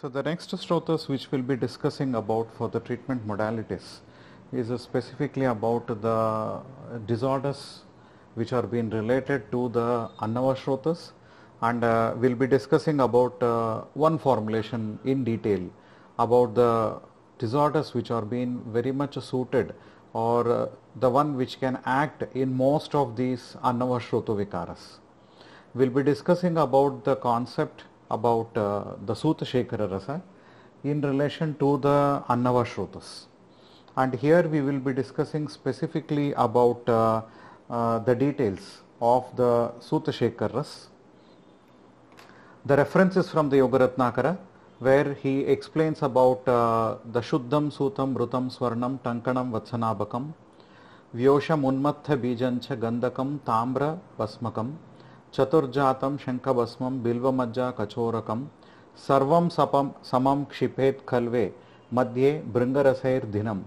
So the next strotas which we'll be discussing about for the treatment modalities is specifically about the disorders which are being related to the Annava and uh, we'll be discussing about uh, one formulation in detail about the disorders which are being very much suited or uh, the one which can act in most of these Annava We'll be discussing about the concept about uh, the Sutta Shekhara Rasa in relation to the Annava Shrutas. And here we will be discussing specifically about uh, uh, the details of the Sutta Shekhara Rasa. The references from the Yogaratnakara where he explains about uh, the Shuddham, Sutam, Rutam, Swarnam, Tankanam, Vatsanabakam, Vyosham, Unmattha, Bijancha, Gandakam, Tambra, Vasmakam, चतुर्जातं शङ्खभस्मं बिल्वमज्जा कचोरकं सर्वं सपं समं क्षिपेत् खल्वे मध्ये भृङ्गरसैर्दिनं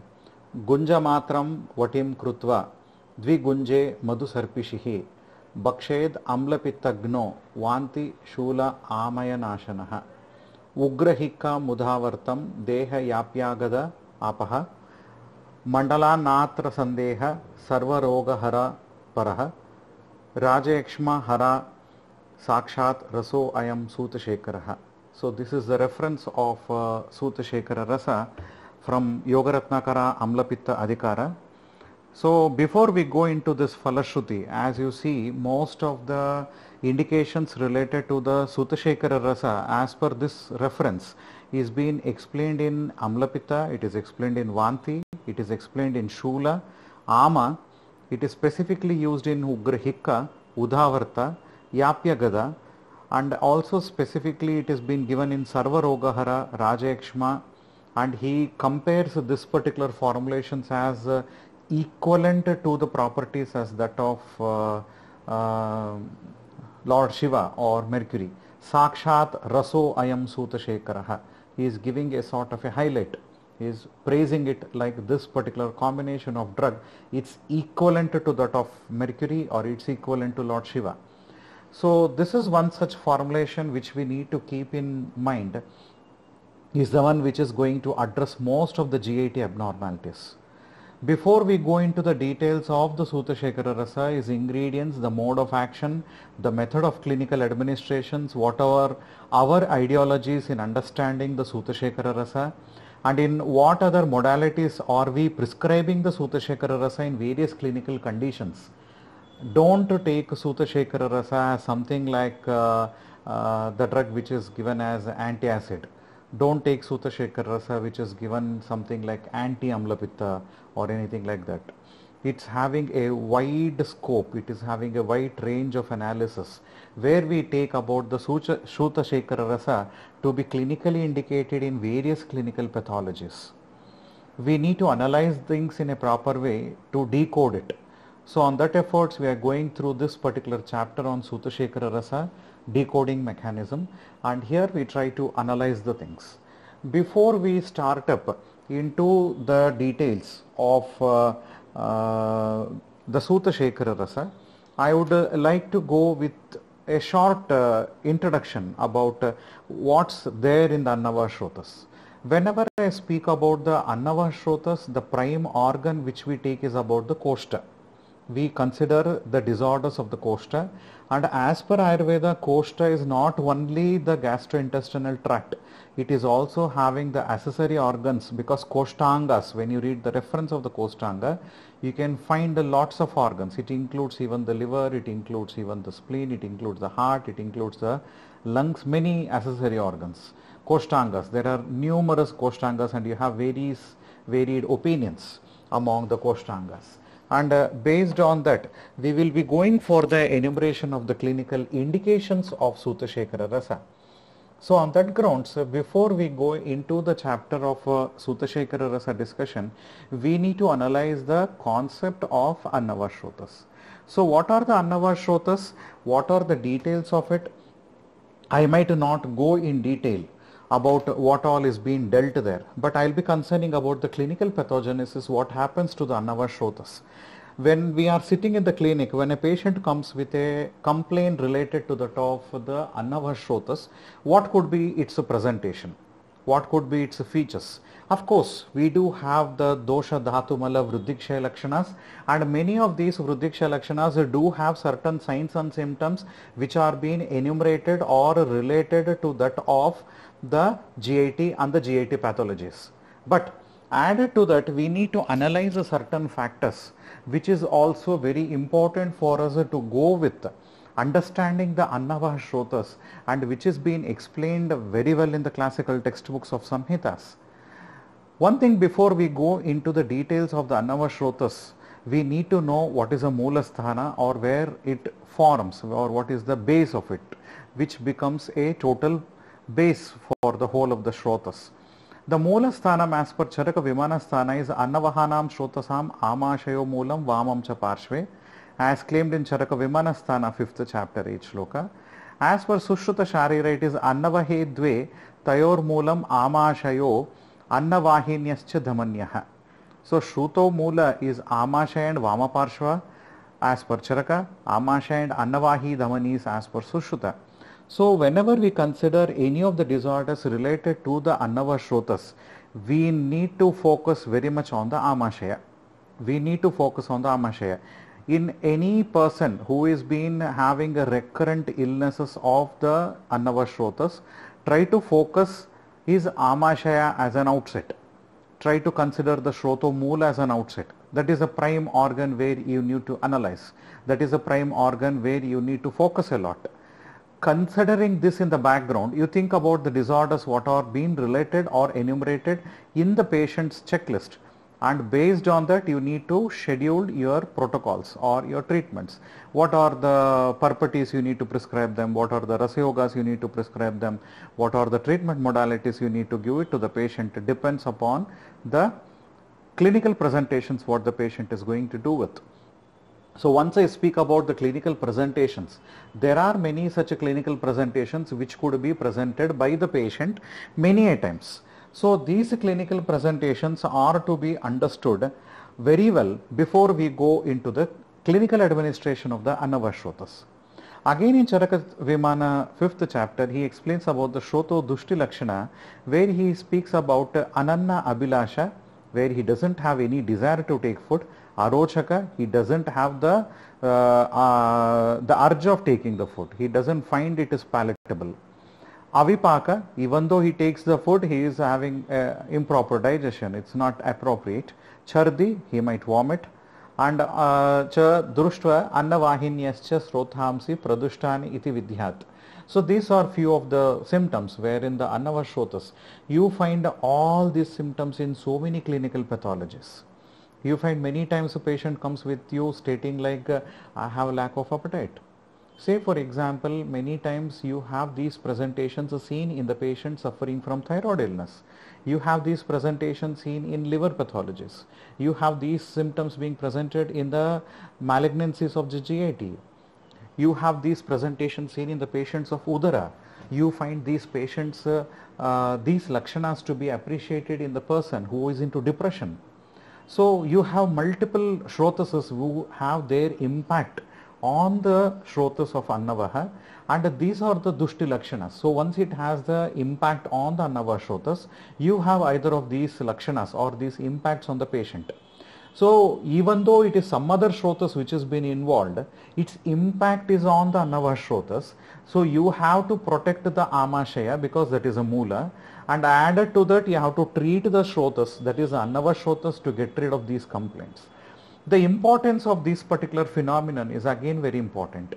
गुञ्जमात्रं वटिं कृत्वा द्विगुंजे मधुसर्पिषिः भक्षेद् अम्लपित्तघ्नो वान्ति शूल आमयनाशनः उग्रहिक्का मुधावर्तं देहयाप्यागद आपः मण्डलान्नात्र सन्देह सर्वरोगहर परः Rajayakshma Hara Sakshat Raso Ayam Sutashekharaha. So this is the reference of uh, Rasa from Yogaratnakara Amlapitta Adhikara. So before we go into this Falashruti, as you see, most of the indications related to the Sutasekhara Rasa as per this reference is being explained in Amlapitta, it is explained in Vanti, it is explained in Shula, Ama it is specifically used in Ugrahika, Udhavarta, Yapyagada and also specifically it has been given in Sarvarogahara, Rajakshma and he compares this particular formulations as uh, equivalent to the properties as that of uh, uh, Lord Shiva or Mercury. Sakshat Raso Ayam Suta Shekaraha. He is giving a sort of a highlight is praising it like this particular combination of drug it's equivalent to that of mercury or it's equivalent to lord shiva so this is one such formulation which we need to keep in mind is the one which is going to address most of the GAT abnormalities. Before we go into the details of the Sutashekara Rasa, its ingredients, the mode of action, the method of clinical administrations, whatever our ideologies in understanding the Sutashekara Rasa, and in what other modalities are we prescribing the Sutashekhara Rasa in various clinical conditions. Don't take Sutashekhara Rasa as something like uh, uh, the drug which is given as antacid. Don't take Sutashekhara Rasa which is given something like anti-amlapitta or anything like that it's having a wide scope, it is having a wide range of analysis where we take about the Shuta Shekhara Rasa to be clinically indicated in various clinical pathologies. We need to analyze things in a proper way to decode it. So on that efforts we are going through this particular chapter on Shuta Shekhara Rasa decoding mechanism and here we try to analyze the things. Before we start up into the details of uh, uh, the Sutta Shekhara Rasa, I would like to go with a short uh, introduction about uh, what's there in the Annavashrotas. Whenever I speak about the Annavashrotas, the prime organ which we take is about the Koshta we consider the disorders of the costa and as per Ayurveda costa is not only the gastrointestinal tract it is also having the accessory organs because kostangas when you read the reference of the kostanga you can find lots of organs it includes even the liver it includes even the spleen it includes the heart it includes the lungs many accessory organs kostangas there are numerous kostangas and you have various varied opinions among the kostangas and uh, based on that we will be going for the enumeration of the clinical indications of Sutta Shekhara Rasa. So on that grounds, uh, before we go into the chapter of uh, Sutta Shekhara Rasa discussion, we need to analyze the concept of Annavashrotas. So what are the Annavashrotas? What are the details of it? I might not go in detail about what all is being dealt there. But I'll be concerning about the clinical pathogenesis, what happens to the anavashotas. When we are sitting in the clinic, when a patient comes with a complaint related to the top of the anavashotas, what could be its presentation? What could be its features? Of course, we do have the dosha dhatu mala vrudiksha lakshanas and many of these vrudiksha lakshanas do have certain signs and symptoms which are being enumerated or related to that of the GAT and the GAT pathologies. But added to that we need to analyze a certain factors which is also very important for us to go with understanding the Annava Shrotas and which is being explained very well in the classical textbooks of Samhitas. One thing before we go into the details of the Annava Shrotas, we need to know what is a Moolasthana or where it forms or what is the base of it which becomes a total base for the whole of the shrotas. The mola Sthanam as per Charaka Vimana Sthana is Annavahanam Shrotasam Amashayo Moolam Vamam Cha Parshve as claimed in Charaka Vimana Sthana 5th chapter 8 shloka. As per Sushruta Sharira it is Annavahe Dve Tayor Moolam Amashayo Annavahinyascha Dhamanyaha. So Shruto mula is Amashaya and Vamaparshva as per Charaka, Amashaya and Annavahi Dhamani is as per Sushruta. So whenever we consider any of the disorders related to the Annava Shrotas, we need to focus very much on the Amashaya. We need to focus on the Amashaya. In any person who is been having a recurrent illnesses of the Annava Shrotas, try to focus his Amashaya as an outset. Try to consider the shrotomool as an outset that is a prime organ where you need to analyze that is a prime organ where you need to focus a lot considering this in the background, you think about the disorders what are being related or enumerated in the patient's checklist and based on that you need to schedule your protocols or your treatments. What are the properties you need to prescribe them, what are the rasayogas you need to prescribe them, what are the treatment modalities you need to give it to the patient it depends upon the clinical presentations what the patient is going to do with. So once I speak about the clinical presentations, there are many such clinical presentations which could be presented by the patient many a times. So these clinical presentations are to be understood very well before we go into the clinical administration of the Anavashrotas. Again in Charaka Vimana 5th chapter he explains about the Shroto Dushti Lakshana where he speaks about Ananna Abhilasha where he doesn't have any desire to take food arochaka he doesn't have the uh, uh, the urge of taking the food he doesn't find it is palatable avipaka even though he takes the food he is having uh, improper digestion it's not appropriate chardi he might vomit and uh, cha drushtva annavahinyascha srothamsi pradushtani iti vidyat so these are few of the symptoms wherein the annavashrotas you find all these symptoms in so many clinical pathologies you find many times a patient comes with you stating like uh, I have a lack of appetite. Say for example, many times you have these presentations seen in the patient suffering from thyroid illness. You have these presentations seen in liver pathologies. You have these symptoms being presented in the malignancies of the You have these presentations seen in the patients of Udara. You find these patients, uh, uh, these lakshanas to be appreciated in the person who is into depression so you have multiple shrotas who have their impact on the shrotas of Annavaha and these are the Dushti Lakshanas. So once it has the impact on the Annava shrotas, you have either of these Lakshanas or these impacts on the patient. So even though it is some other shrotas which has been involved, its impact is on the Annava shrotas. So you have to protect the Amashaya because that is a Mula and added to that you have to treat the shrotas that is anava shrotas to get rid of these complaints the importance of this particular phenomenon is again very important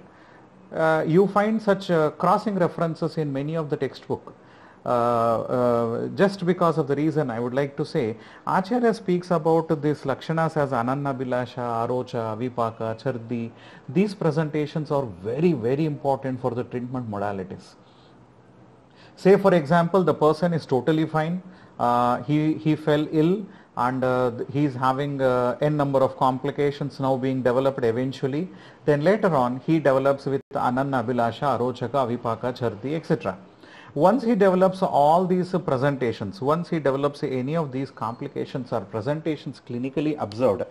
uh, you find such uh, crossing references in many of the textbook uh, uh just because of the reason I would like to say Acharya speaks about these lakshanas as bilasha arocha, vipaka, chardi. These presentations are very very important for the treatment modalities. Say for example, the person is totally fine. Uh, he, he fell ill and uh, he's having uh, n number of complications now being developed eventually. Then later on, he develops with ananna, abilasha, arochaka, avipaka, charti, etc. Once he develops all these presentations, once he develops any of these complications or presentations clinically observed,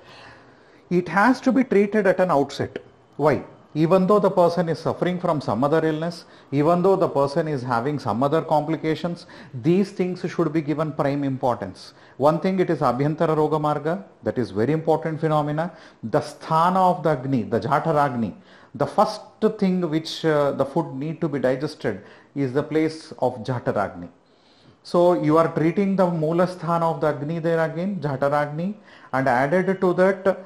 it has to be treated at an outset. Why? even though the person is suffering from some other illness, even though the person is having some other complications, these things should be given prime importance. One thing it is Abhyantara Roga Marga, that is very important phenomena. The sthana of the Agni, the Agni, the first thing which uh, the food need to be digested is the place of Agni. So you are treating the Moolasthana of the Agni there again, Agni, and added to that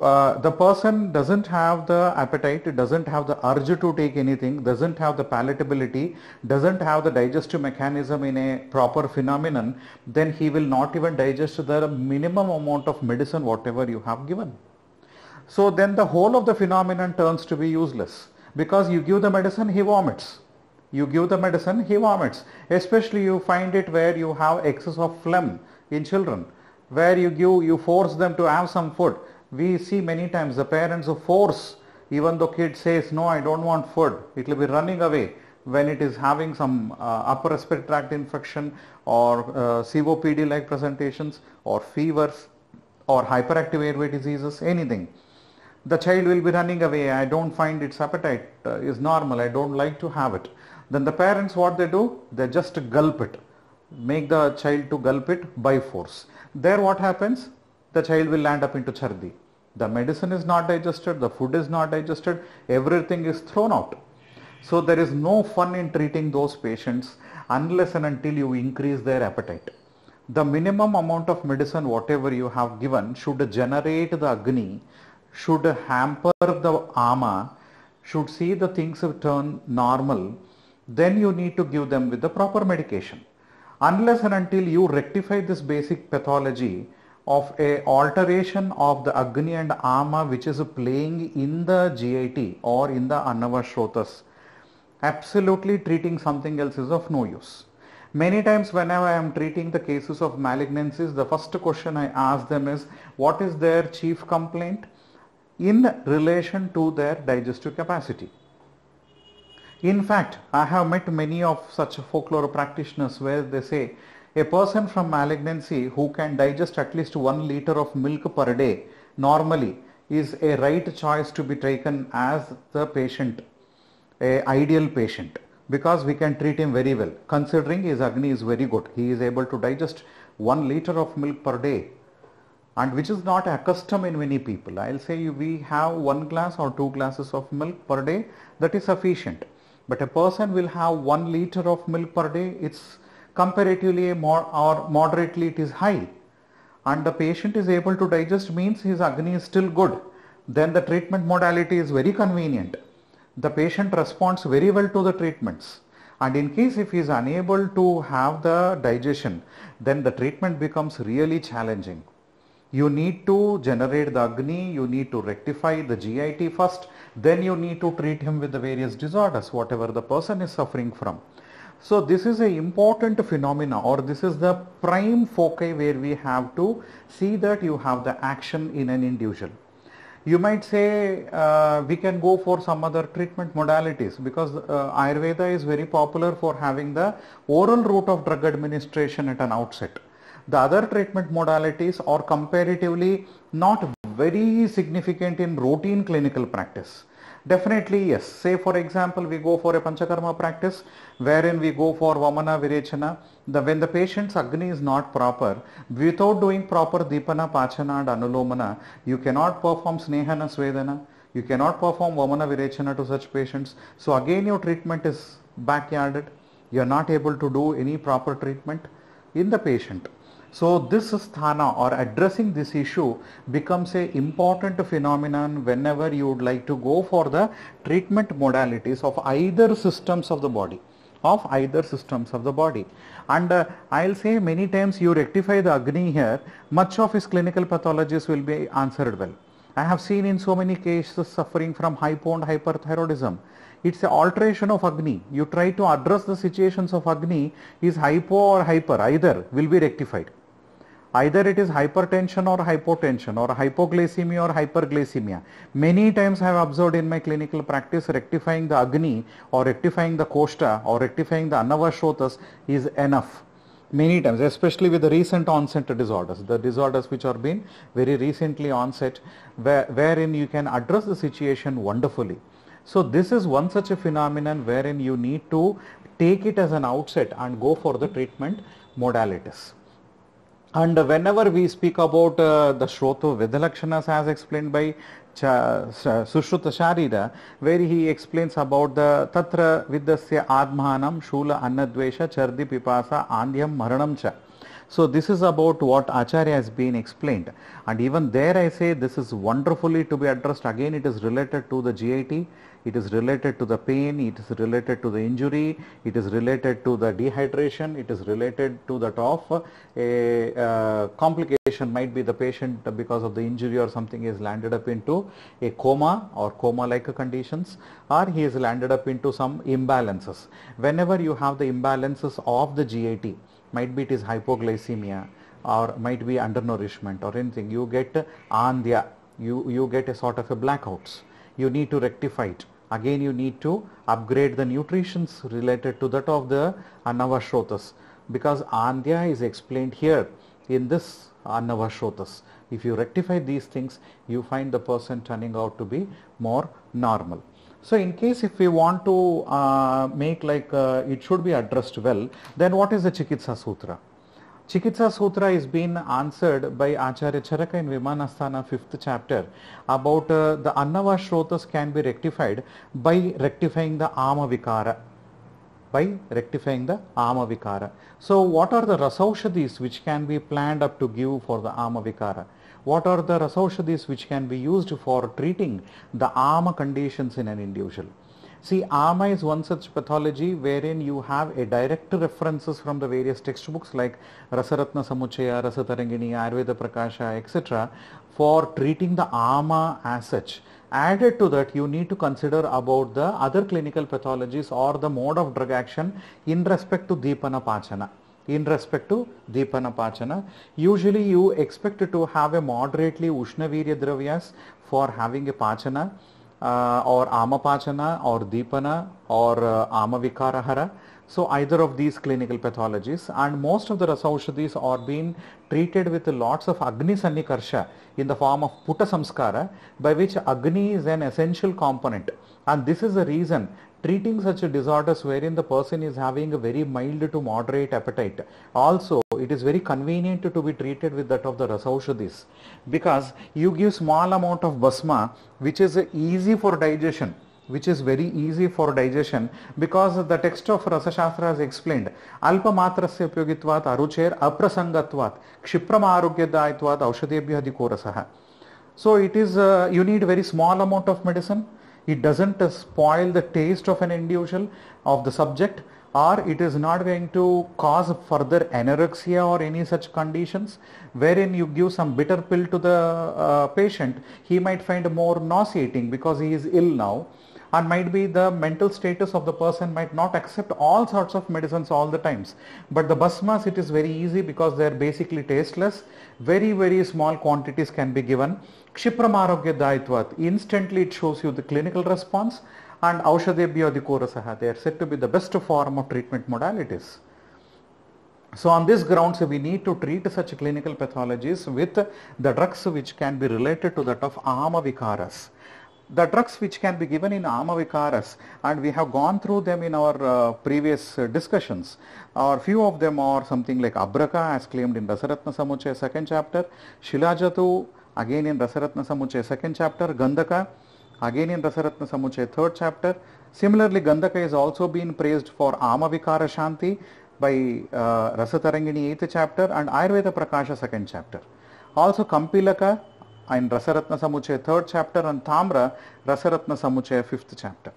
uh, the person doesn't have the appetite, doesn't have the urge to take anything, doesn't have the palatability, doesn't have the digestive mechanism in a proper phenomenon, then he will not even digest the minimum amount of medicine whatever you have given. So then the whole of the phenomenon turns to be useless because you give the medicine, he vomits. You give the medicine, he vomits. Especially you find it where you have excess of phlegm in children, where you give, you force them to have some food we see many times the parents of force even though kid says no I don't want food it will be running away when it is having some uh, upper respiratory tract infection or uh, COPD like presentations or fevers or hyperactive airway diseases anything the child will be running away I don't find its appetite uh, is normal I don't like to have it then the parents what they do they just gulp it make the child to gulp it by force there what happens the child will land up into chardi the medicine is not digested, the food is not digested, everything is thrown out. So there is no fun in treating those patients unless and until you increase their appetite. The minimum amount of medicine whatever you have given should generate the agni, should hamper the ama, should see the things turn normal, then you need to give them with the proper medication. Unless and until you rectify this basic pathology, of a alteration of the Agni and Ama which is playing in the GIT or in the Annavashrotas. Absolutely treating something else is of no use. Many times whenever I am treating the cases of malignancies, the first question I ask them is what is their chief complaint in relation to their digestive capacity. In fact, I have met many of such folklore practitioners where they say a person from malignancy who can digest at least 1 liter of milk per day normally is a right choice to be taken as the patient, a ideal patient because we can treat him very well considering his Agni is very good. He is able to digest 1 liter of milk per day and which is not a custom in many people. I'll say we have one glass or two glasses of milk per day that is sufficient. But a person will have one liter of milk per day, it's comparatively more or moderately it is high and the patient is able to digest means his agni is still good then the treatment modality is very convenient the patient responds very well to the treatments and in case if he is unable to have the digestion then the treatment becomes really challenging you need to generate the agni you need to rectify the git first then you need to treat him with the various disorders whatever the person is suffering from so this is an important phenomena or this is the prime foci where we have to see that you have the action in an individual. You might say uh, we can go for some other treatment modalities because uh, Ayurveda is very popular for having the oral route of drug administration at an outset. The other treatment modalities are comparatively not very significant in routine clinical practice Definitely yes. Say for example we go for a panchakarma practice wherein we go for vamana virechana. The, when the patient's agni is not proper, without doing proper dipana, pachana and anulomana, you cannot perform snehana swedana. You cannot perform vamana virechana to such patients. So again your treatment is backyarded. You are not able to do any proper treatment in the patient. So this sthana or addressing this issue becomes a important phenomenon whenever you would like to go for the treatment modalities of either systems of the body of either systems of the body. And uh, I'll say many times you rectify the Agni here, much of his clinical pathologies will be answered well. I have seen in so many cases suffering from hypo and hyperthyroidism. It's an alteration of Agni. You try to address the situations of Agni, is hypo or hyper, either will be rectified either it is hypertension or hypotension or hypoglycemia or hyperglycemia many times i have observed in my clinical practice rectifying the agni or rectifying the koshta or rectifying the anavashotas is enough many times especially with the recent onset disorders the disorders which are been very recently onset where, wherein you can address the situation wonderfully so this is one such a phenomenon wherein you need to take it as an outset and go for the treatment modalities and whenever we speak about uh, the Shroto Vidalakshanas as explained by Sushruta Sharira, where he explains about the Tatra Vidasya Admanam Shula Annadvesha Chardi Pipasa Andhyam Maranam Cha. So this is about what Acharya has been explained. And even there I say this is wonderfully to be addressed. Again it is related to the GIT it is related to the pain, it is related to the injury, it is related to the dehydration, it is related to that of a complication might be the patient because of the injury or something is landed up into a coma or coma-like conditions or he is landed up into some imbalances. Whenever you have the imbalances of the GAT, might be it is hypoglycemia or might be undernourishment or anything, you get andhya, you, you get a sort of a blackouts. You need to rectify it again you need to upgrade the nutritions related to that of the Annavashrotas because Andhya is explained here in this Annavashrotas. If you rectify these things you find the person turning out to be more normal. So in case if we want to uh, make like uh, it should be addressed well then what is the Chikitsa Sutra? Chikitsa Sutra is being answered by Acharya Charaka in Vimanasthana 5th chapter about uh, the Annava Shrotas can be rectified by rectifying the Amavikara. By rectifying the Amavikara. So what are the Rasaushadis which can be planned up to give for the Amavikara? What are the Rasaushadis which can be used for treating the Ama conditions in an individual? See, AMA is one such pathology wherein you have a direct references from the various textbooks like Rasaratna Samuchaya, Rasatarangini, Ayurveda Prakasha, etc. for treating the AMA as such. Added to that, you need to consider about the other clinical pathologies or the mode of drug action in respect to Deepana Pachana in respect to Deepana Pachana. Usually you expect to have a moderately Ushnavirya Dravyas for having a Pachana or amapachana or dipana or uh, amavikarahara. So either of these clinical pathologies and most of the rasaushadis are being treated with lots of Agni Sannikarsha in the form of Puta Samskara by which Agni is an essential component and this is the reason treating such disorders wherein the person is having a very mild to moderate appetite. Also, it is very convenient to be treated with that of the Rasaushadis because you give small amount of basma which is easy for digestion which is very easy for digestion because the text of Rasa Shastra has explained Alpa Matrasya Pyogitvat Arucher Aprasangatvat Kshipram Arugyadayatvat Aushadebhyadikorasaha. So it is uh, you need very small amount of medicine it doesn't spoil the taste of an individual of the subject or it is not going to cause further anorexia or any such conditions wherein you give some bitter pill to the uh, patient he might find more nauseating because he is ill now and might be the mental status of the person might not accept all sorts of medicines all the times but the basmas it is very easy because they are basically tasteless very very small quantities can be given Kshipram Daitvat, instantly it shows you the clinical response and Aushadebhya Dikorasaha, they are said to be the best form of treatment modalities. So on this grounds we need to treat such clinical pathologies with the drugs which can be related to that of amavikaras. The drugs which can be given in amavikaras and we have gone through them in our uh, previous discussions Our few of them are something like abraka as claimed in dasaratha Samuchaya second chapter, shilajatu, again in Rasaratna Samuchaya second chapter, Gandhaka again in Rasaratna Samuchaya third chapter. Similarly, Gandhaka is also been praised for Amavikara Shanti by uh, Rasatarangini eighth chapter and Ayurveda Prakasha second chapter. Also Kampilaka in Rasaratna Samuchaya third chapter and Tamra Rasaratna Samuchaya fifth chapter.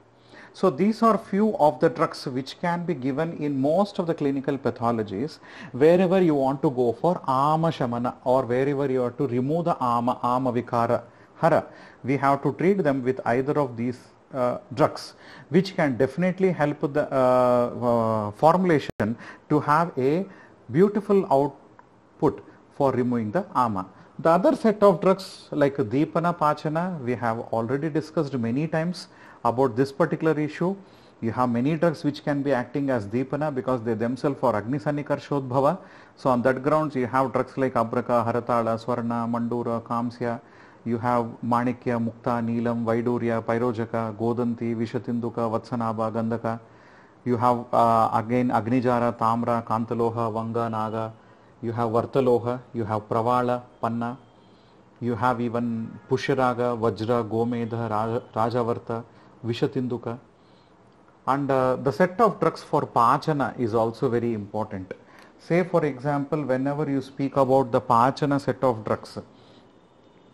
So these are few of the drugs which can be given in most of the clinical pathologies wherever you want to go for ama shamana or wherever you are to remove the ama, ama vikara, hara. We have to treat them with either of these uh, drugs which can definitely help the uh, uh, formulation to have a beautiful output for removing the ama. The other set of drugs like Deepana Pachana we have already discussed many times about this particular issue. You have many drugs which can be acting as Deepana because they themselves are Agni Sannikarshod So on that grounds you have drugs like Abraka, Haratala, Swarna, Mandura, Kamsya. You have Manikya, Mukta, Neelam, Vaidurya, Pyrojaka, Godanti, Vishatinduka, Vatsanabha, Gandhaka. You have uh, again Agnijara, Tamra, Kantaloha, Vanga, Naga. You have Vartaloha, you have Pravala, Panna. You have even Pusharaga, Vajra, Gomedha, Rajavarta. Vishatinduka. And uh, the set of drugs for Pachana is also very important. Say for example, whenever you speak about the Pachana set of drugs,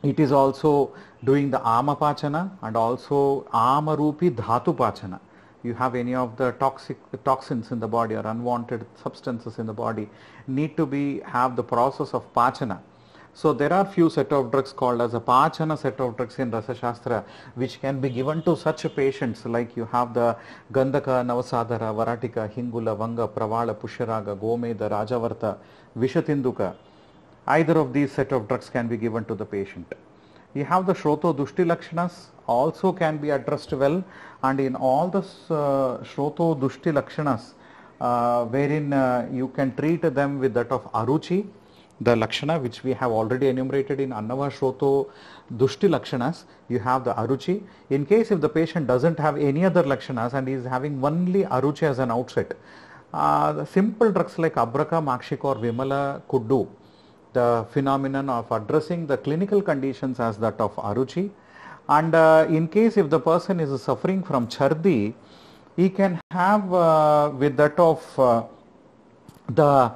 it is also doing the Ama Pachana and also Ama Rupi Dhatu Pachana. You have any of the toxic toxins in the body or unwanted substances in the body need to be have the process of Pachana so there are few set of drugs called as a Pachana set of drugs in Rasa Shastra which can be given to such patients like you have the Gandhaka, Navasadhara, Varatika, Hingula, Vanga, Pravala, Pusharaga, Gomeda, Rajavarta, Vishatinduka. Either of these set of drugs can be given to the patient. You have the Shroto Dushti Lakshanas also can be addressed well and in all the uh, Shroto Dushti Lakshanas uh, wherein uh, you can treat them with that of Aruchi the lakshana which we have already enumerated in Annava Shroto Dushti Lakshanas, you have the Aruchi. In case if the patient doesn't have any other lakshanas and is having only Aruchi as an outset, uh, simple drugs like Abraka, Makshik or Vimala could do. The phenomenon of addressing the clinical conditions as that of Aruchi and uh, in case if the person is suffering from Chardi, he can have uh, with that of uh, the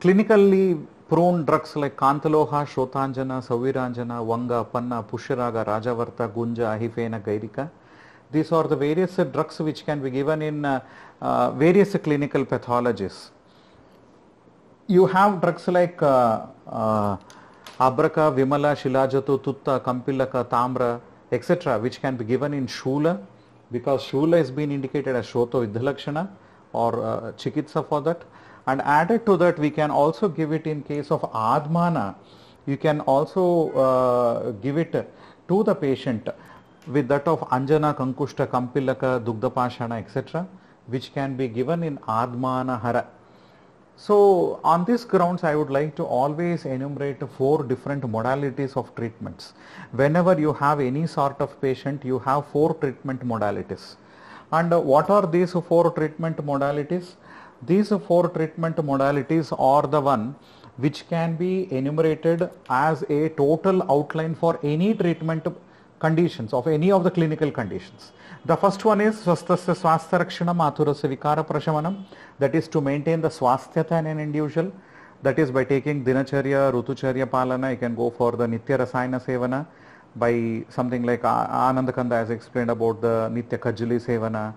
clinically proven drugs like kantaloha srotanjana sauviranjana vanga panna pushyaraga rajavarta gunja ahiphena gairika these are the various drugs which can be given in various clinical pathologist you have drugs like abhraka vimala shilajatu tuttha kampillaka tamra etcetera which can be given in shoola because shoola is been indicated a शोतो युद्ध लक्षण और चिकित्सा for that and added to that we can also give it in case of admana you can also uh, give it to the patient with that of anjana kankushta kampilaka dugdapashana etc which can be given in admana hara so on these grounds I would like to always enumerate four different modalities of treatments. Whenever you have any sort of patient you have four treatment modalities. And what are these four treatment modalities? These four treatment modalities are the one which can be enumerated as a total outline for any treatment conditions of any of the clinical conditions. The first one is swasthasya swastha rakshana mathurasya vikara prashamanam that is to maintain the swasthya in an individual that is by taking dinacharya, rutucharya palana you can go for the nitya rasayana sevana by something like Anandakanda as explained about the nitya kajali sevana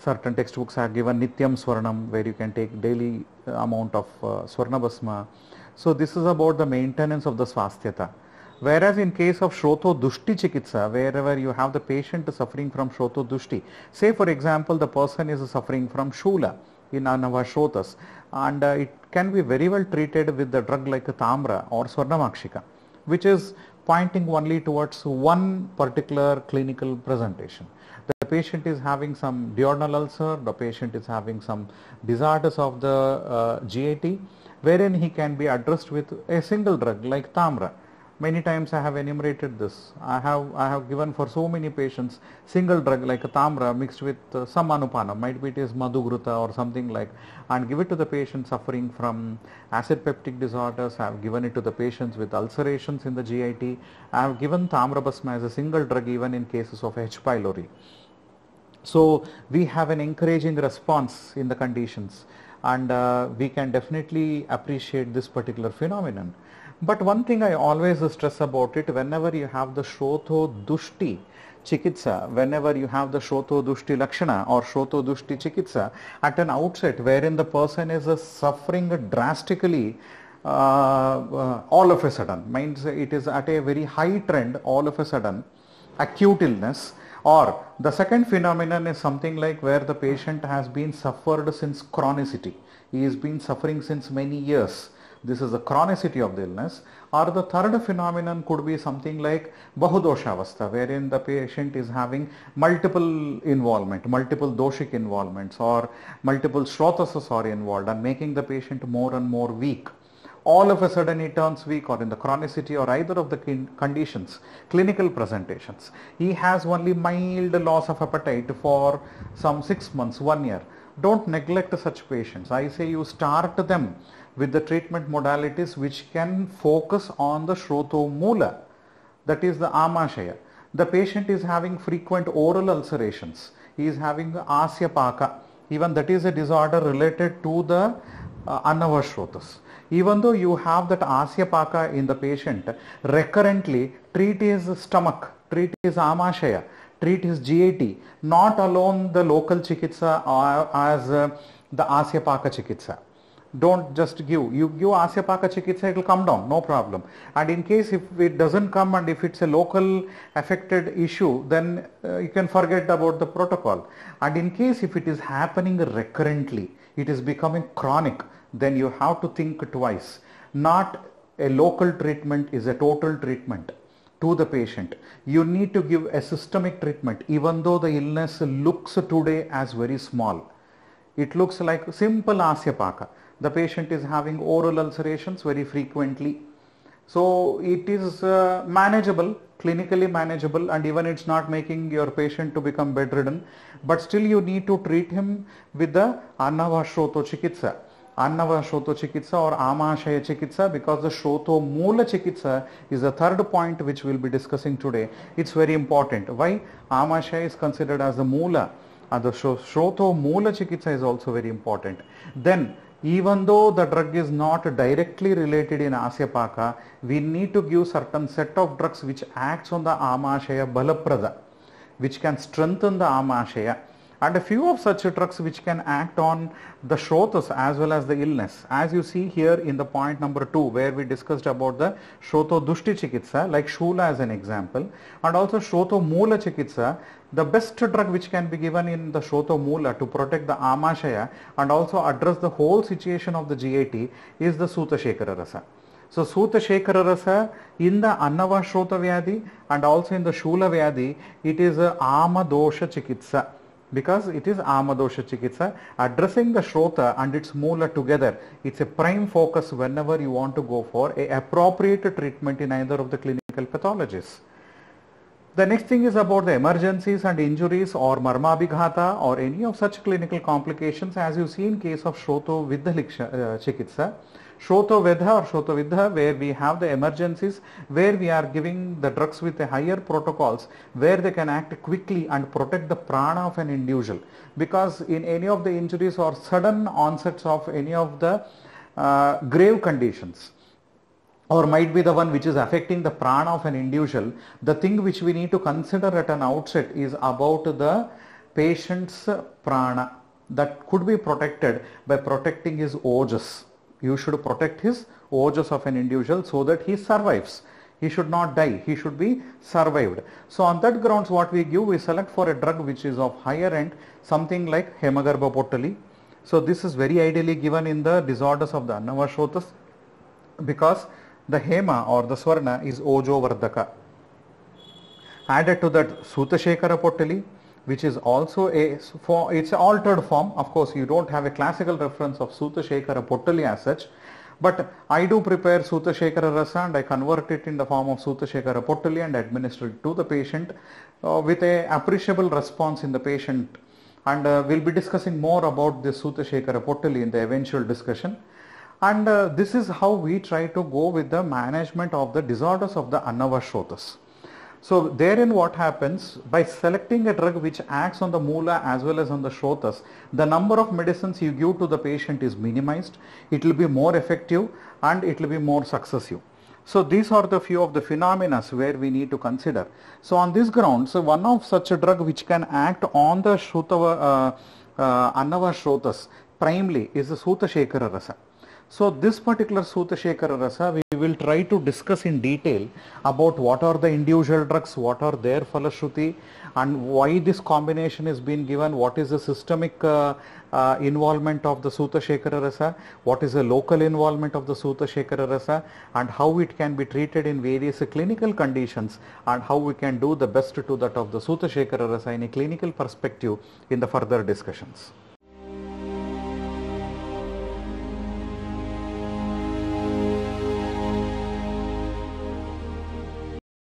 certain textbooks are given Nityam Swarnam where you can take daily uh, amount of uh, Swarnabhasma. So this is about the maintenance of the Swastyata. Whereas in case of Shroto Dushti Chikitsa, wherever you have the patient suffering from Shroto Dushti, say for example the person is suffering from Shula in Anavashrotas and uh, it can be very well treated with the drug like Tamra or Swarnamakshika which is pointing only towards one particular clinical presentation. The patient is having some duodenal ulcer, the patient is having some disorders of the uh, GAT, wherein he can be addressed with a single drug like Tamra many times I have enumerated this. I have I have given for so many patients single drug like a tamra mixed with uh, some anupana, might be it is madhugruta or something like, and give it to the patient suffering from acid peptic disorders. I have given it to the patients with ulcerations in the GIT. I have given tamra basma as a single drug even in cases of H. pylori. So we have an encouraging response in the conditions and uh, we can definitely appreciate this particular phenomenon. But one thing I always stress about it, whenever you have the Shroto Dushti Chikitsa, whenever you have the Shroto Dushti Lakshana or Shroto Dushti Chikitsa, at an outset wherein the person is uh, suffering drastically uh, uh, all of a sudden, means it is at a very high trend all of a sudden, acute illness or the second phenomenon is something like where the patient has been suffered since chronicity, he has been suffering since many years this is the chronicity of the illness or the third phenomenon could be something like bahudoshavastha, wherein the patient is having multiple involvement multiple doshic involvements or multiple shrotasas are involved and making the patient more and more weak all of a sudden he turns weak or in the chronicity or either of the conditions, clinical presentations. He has only mild loss of appetite for some six months, one year. Don't neglect such patients. I say you start them with the treatment modalities which can focus on the Shrotomula, that is the Amashaya. The patient is having frequent oral ulcerations, he is having Asya Paka, even that is a disorder related to the uh, Anavashrotas. Even though you have that Asya Paka in the patient, recurrently treat his stomach, treat his Amashaya, treat his GAT, not alone the local chikitsa uh, as uh, the Asya Paka chikitsa don't just give you give asyapaka chikitsa it will come down no problem and in case if it doesn't come and if it's a local affected issue then uh, you can forget about the protocol and in case if it is happening recurrently it is becoming chronic then you have to think twice not a local treatment is a total treatment to the patient. You need to give a systemic treatment even though the illness looks today as very small. It looks like simple asyapaka the patient is having oral ulcerations very frequently. So it is uh, manageable, clinically manageable and even it's not making your patient to become bedridden. But still you need to treat him with the Annavashroto Chikitsa. Annavashroto Chikitsa or Amashaya Chikitsa because the Shroto Mula Chikitsa is the third point which we'll be discussing today. It's very important. Why? Amashaya is considered as the moola, and the Shroto Mula Chikitsa is also very important. Then even though the drug is not directly related in Asyapaka, we need to give certain set of drugs which acts on the Amashaya Balaprada, which can strengthen the Amashaya and a few of such drugs which can act on the shrotas as well as the illness. As you see here in the point number 2 where we discussed about the shroto dushti chikitsa like shula as an example and also shroto moola chikitsa the best drug which can be given in the Shroto moola to protect the Amashaya and also address the whole situation of the GAT is the Sutta Shekara Rasa. So Sutta Shekara Rasa in the Annava Shrota Vyadi and also in the Shula Vyadi it is a Ama Dosha Chikitsa because it is Amadosha Chikitsa addressing the Shrota and its Mula together. It's a prime focus whenever you want to go for a appropriate treatment in either of the clinical pathologies. The next thing is about the emergencies and injuries or marmabhighata or any of such clinical complications as you see in case of Shroto with the uh, Chikitsa. Shotovedha or Shotovidha where we have the emergencies, where we are giving the drugs with the higher protocols, where they can act quickly and protect the prana of an individual. Because in any of the injuries or sudden onsets of any of the uh, grave conditions, or might be the one which is affecting the prana of an individual, the thing which we need to consider at an outset is about the patient's prana that could be protected by protecting his ojas. You should protect his ojas of an individual so that he survives. He should not die. He should be survived. So on that grounds what we give, we select for a drug which is of higher end, something like hemagarbapotali. So this is very ideally given in the disorders of the Annavashotas because the Hema or the Swarna is Ojo Vardaka. Added to that Sutashekara Potali, which is also a for it's altered form of course you don't have a classical reference of Sutta Shekara Potali as such but I do prepare Sutta Shekara Rasa and I convert it in the form of Sutta Shekara Potali and administer it to the patient uh, with a appreciable response in the patient and uh, we'll be discussing more about this Sutta Shekara Potali in the eventual discussion and uh, this is how we try to go with the management of the disorders of the Anavashrotas. So therein what happens by selecting a drug which acts on the mula as well as on the shrotas, the number of medicines you give to the patient is minimized. It will be more effective and it will be more successive. So these are the few of the phenomena where we need to consider. So on this ground, so one of such a drug which can act on the Shrutava, uh, uh, Annava Shrotas primarily is the Suta rasam. Rasa. So this particular Suta rasam. we we will try to discuss in detail about what are the individual drugs, what are their falashtuti, and why this combination is being given, what is the systemic uh, uh, involvement of the Sutta Shekara Rasa, what is the local involvement of the Sutta Shekara Rasa and how it can be treated in various clinical conditions and how we can do the best to that of the Sutta Shekara Rasa in a clinical perspective in the further discussions.